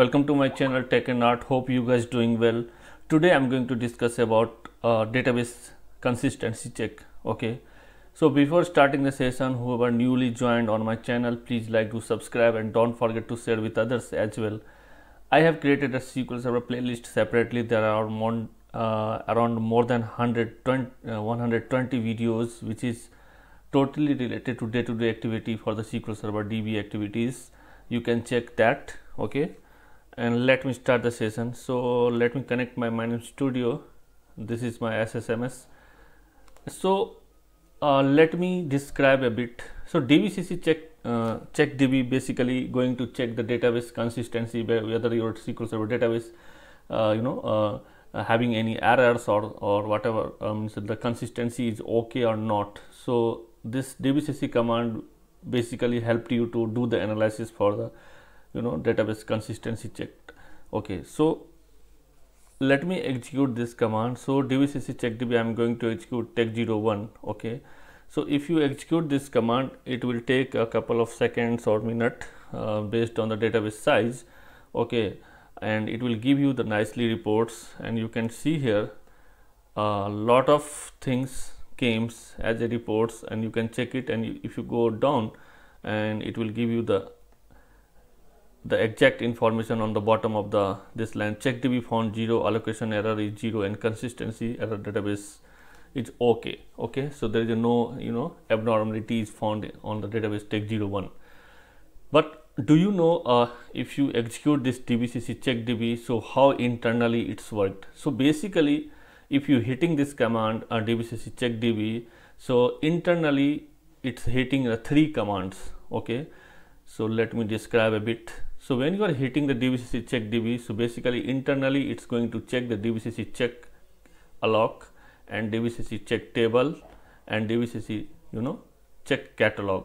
welcome to my channel tech and art hope you guys doing well today i'm going to discuss about uh, database consistency check okay so before starting the session whoever newly joined on my channel please like to subscribe and don't forget to share with others as well i have created a sql server playlist separately there are uh, around more than 120, uh, 120 videos which is totally related to day-to-day -to -day activity for the sql server db activities you can check that okay and let me start the session so let me connect my mind studio this is my SSMS so uh, let me describe a bit so DBCC check uh, check DB basically going to check the database consistency whether your SQL Server database uh, you know uh, having any errors or or whatever um, so the consistency is okay or not so this DBCC command basically helped you to do the analysis for the you know database consistency checked okay so let me execute this command so check checkdb i am going to execute tech01 okay so if you execute this command it will take a couple of seconds or minute uh, based on the database size okay and it will give you the nicely reports and you can see here a lot of things came as a reports and you can check it and you, if you go down and it will give you the the exact information on the bottom of the this line check db found 0 allocation error is 0 and consistency error database is okay okay so there is no you know abnormality is found on the database tag 01 but do you know uh, if you execute this dbcc check db so how internally it's worked so basically if you hitting this command uh, dbcc check db so internally it's hitting the three commands okay so let me describe a bit so when you are hitting the DVCC check DB, so basically internally it's going to check the DVCC check alloc and DVCC check table and DVCC you know check catalog.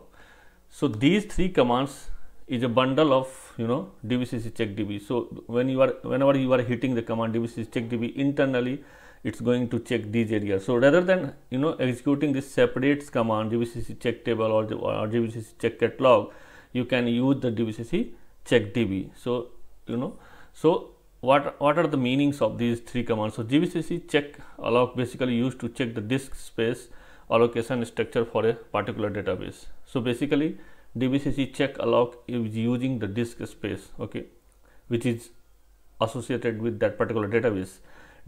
So these three commands is a bundle of you know DVCC check DB. So when you are whenever you are hitting the command DVCC check DB internally it's going to check these areas. So rather than you know executing this separate command DVCC check table or, the, or DVCC check catalog you can use the DVCC check DB. So, you know, so what, what are the meanings of these three commands? So, GBCC check alloc basically used to check the disk space allocation structure for a particular database. So, basically DBCC check alloc is using the disk space, okay, which is associated with that particular database.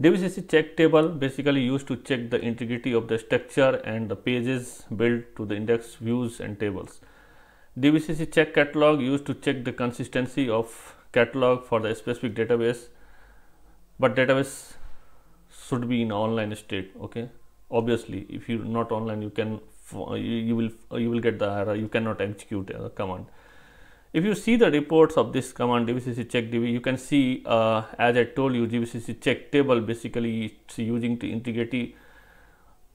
DBCC check table basically used to check the integrity of the structure and the pages built to the index views and tables. DBCC check catalog used to check the consistency of catalog for the specific database, but database should be in online state. Okay, obviously, if you're not online, you can you, will you will get the error. You cannot execute a command. If you see the reports of this command dbcc check db, you can see uh, as I told you dbcc check table basically it's using the integrity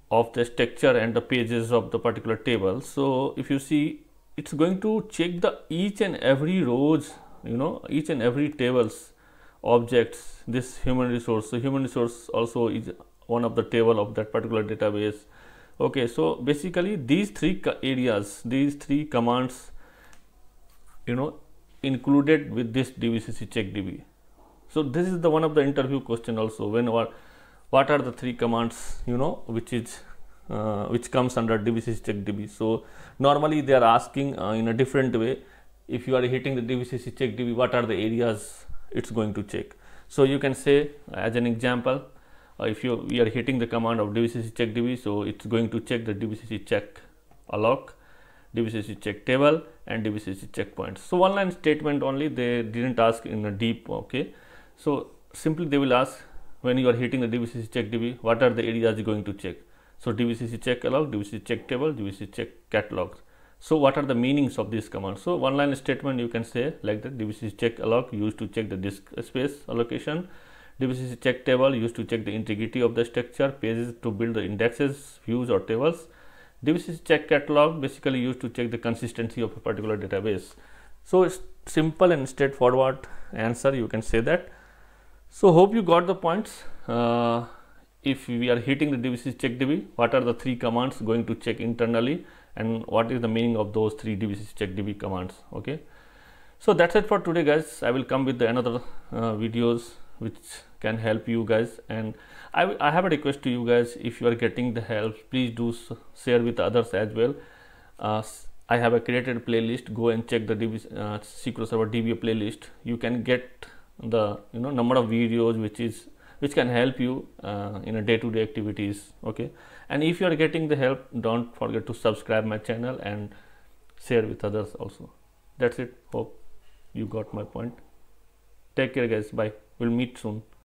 of the structure and the pages of the particular table. So if you see it's going to check the each and every rows you know each and every tables objects this human resource so human resource also is one of the table of that particular database okay so basically these three areas these three commands you know included with this dvcc check db so this is the one of the interview question also when our, what are the three commands you know which is uh, which comes under DBCC check DB. So normally they are asking uh, in a different way if you are hitting the DBCC check DB what are the areas it's going to check. So you can say as an example uh, if you we are hitting the command of DBCC check DB so it's going to check the DBCC check alloc DBCC check table and DBCC checkpoints. So one line statement only they didn't ask in a deep okay. So simply they will ask when you are hitting the DBCC check DB what are the areas you are going to check. So, DBCC check log, DBCC check table, DBCC check catalog. So, what are the meanings of these commands? So, one line statement you can say like that DBCC check log used to check the disk space allocation, DBCC check table used to check the integrity of the structure, pages to build the indexes, views or tables. DBCC check catalog basically used to check the consistency of a particular database. So, it's simple and straightforward answer you can say that. So, hope you got the points. Uh, if we are hitting the DVC check DB, what are the three commands going to check internally and what is the meaning of those three DVC check DB commands. Okay. So that's it for today guys. I will come with another uh, videos which can help you guys and I, I have a request to you guys if you are getting the help please do share with others as well. Uh, I have a created playlist go and check the DB, uh, SQL Server DBA playlist. You can get the you know number of videos which is which can help you uh, in a day to day activities okay and if you are getting the help don't forget to subscribe my channel and share with others also that's it hope you got my point take care guys bye we'll meet soon